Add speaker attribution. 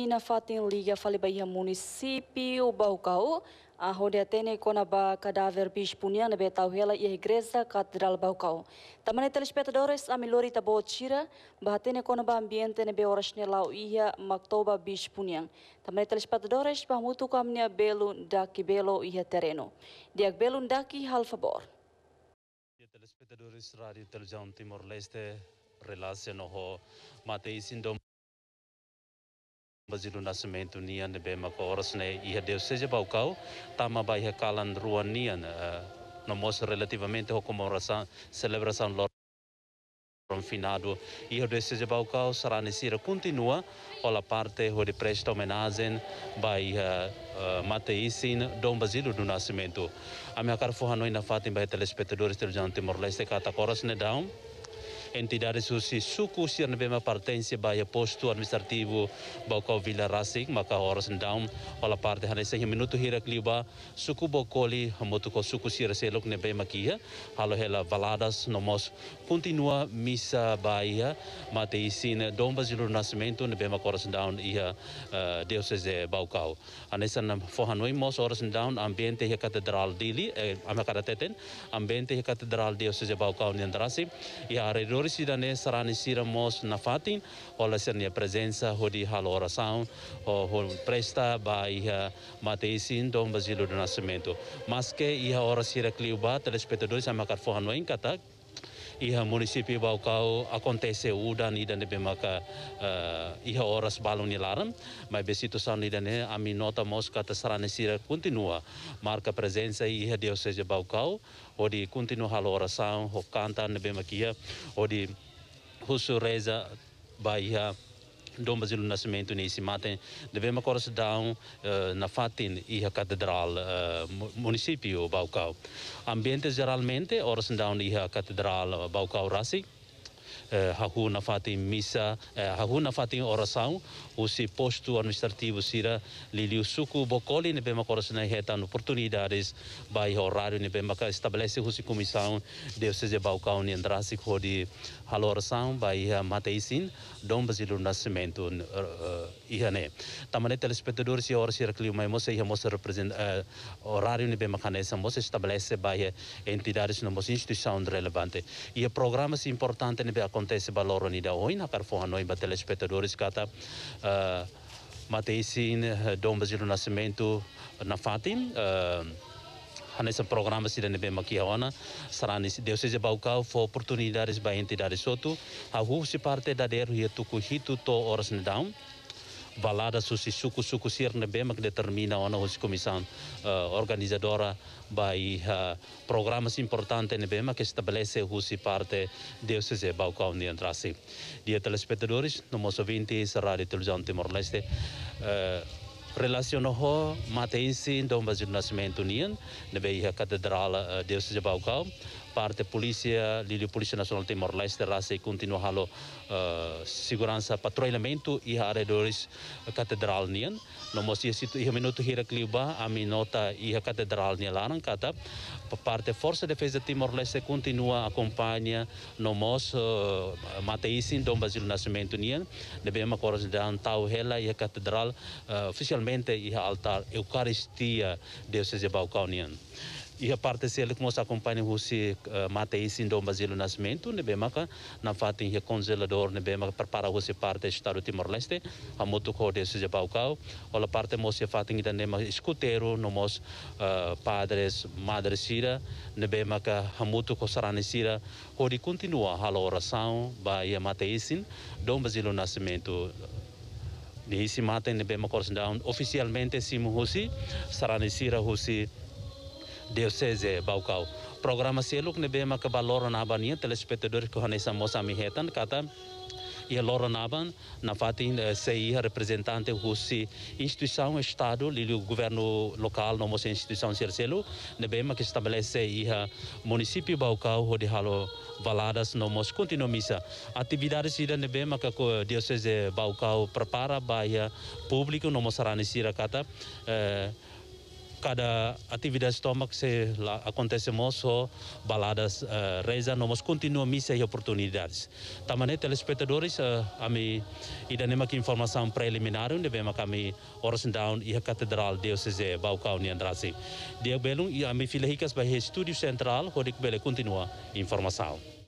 Speaker 1: Ina fatin liga fale bahia município Baucau, a roda tene conaba cadáver bispuniana na betauhela e igreja catedral Baucau. Tamane telespectadores a milori ba tene bahatene ba ambiente nebe oras nelau ia maktoba bispunian. Tamane telespectadores bahmutu kamnia belo daki belo ia terreno. Diak belo daki hal favor. Telespectadores Radio Televisão Timor-Leste, relaciono ho mateisindo do Nascimento nian bema ko orasne iha Deus seja baukau tama bai hekalan ruan nian eh, no mos relativamente comemoração, celebração lor confinado e o desse de Balcão será necessário continua pela parte de presta homenagem vai uh, eh, Mateisin Dom Basílio do Nascimento. A minha cara foi a noite na telespectadores de Jantimor-Leste que atacoras down entidade susi suku sian bema pertence baia posto administrativo bokau Villa Racing maka horas down ola parte hane sehi minuto hira liba suku bokoli hamotu ko suku sira selok ne bema kia halo hela valadas nomos continua missa baia mate isin dom zilu nascimento ne bema horas down ia uh, diocese bokau hane san fohanoi mos horas down ambiente ia catedral dili eh, amakara ambiente ia catedral diocese bokau ne andrasi ia arredor norsidane sarani sira mos nafatin ola sernia presenza hodi halora sound o hol presta ba iha matesin dom bazilo do nascimento maske que iha ora sira cliuba telespectadores amakat fohan wain katak iha munisipi baukau acontece udan ida nebe maka uh, iha horas balon ilaram, mas besito sano ida ne eh, a minota mosca tasarane sira continua, marca presença iha diocese baukau, odi continua haloração, hokanta nebe makia, odi husureza baia dom Basílio do Nascimento nesse mate devemos correspondão uh, na fatin e a catedral uh, município Baucau ambiente geralmente correspondão e a catedral Baucau Rasi hahuna eh, fatin missa hahuna Fatim eh, oração, o se posto administrativo sira liliu suku bocoli ne bema corosna retan oportunidades bai horário ne bema ka estabelece o se comissão de se balcão e andrasi kodi haloração bai mateisin dom brasilu nascimento eh, ihane. Tamane telespectadores e horas sira clima mo se mo se representa horário ne bema a mo se estabelece bai entidades não moça instituição relevante. E o programa se assim, importante acontece valor da hoy na carfor noi ba telespectadores kata uh, ah, mateisin dom Brasil nascimento na fatin uh, ah, nesse programa se dene bem aqui agora será nesse Deus seja baucau for oportunidades para entidades soto a rua se parte da der hier tu kuhitu to horas nedam balada susi suku suku sirne bemak determina ona hosi comissão uh, organizadora vai uh, eh, programas importantes ne bemak que estabelece hosi parte diocese balcão de entrase dia telespectadores no moço 20 rádio televisão Timor Leste uh, eh, relacionou matei-se do Nascimento União, na Bahia Catedral uh, Diocese de Balcão, parte polícia, lili polícia nacional timor leste rase continua a uh, segurança patrulhamento e arredores eh, catedral nian no mosia situ e minuto hira a minota e a catedral nian lanan kata parte força de defesa timor leste continua acompanha no mos uh, eh, mateisin dom basil nascimento nian debema correspondan tau hela e a catedral uh, oficialmente i altar eucaristia diocese balcão nian e a parte se ele nos acompanha você uh, eh, mata sim Dom Basílio Nascimento né bem maca na fato em é congelador né bem maca prepara você parte estado Timor Leste a moto corre se vai ao ou a parte você fato em Dom é escuteiro no mos eh, padres madres sira né bem maca a moto que nesira continua a oração vai mata isso Dom né, o Nascimento Nisi mata ne bema korsendown oficialmente simu hosi saranisira hosi DCZ baucau Programa seluk nebe maka baloro nabania telespectador que honesa mosa mihetan kata e loro naban na fatin sei eh, representante russi instituição estado lili governo local no mosa instituição cercelo nebe maka estabelece e município baucau ho de halo valadas no mos missa atividades ida que maka ko diocese baucau prepara baia público no mosarani sirakata eh, cada atividade toma que se acontecemos só baladas uh, reza nós continuamos missas e oportunidades também telespectadores uh, a mim e da nema informação preliminar onde a mim horas down e a catedral diocese Baucau e Andrasi de belum e a mim filhas ricas vai estúdio central onde continua continua informação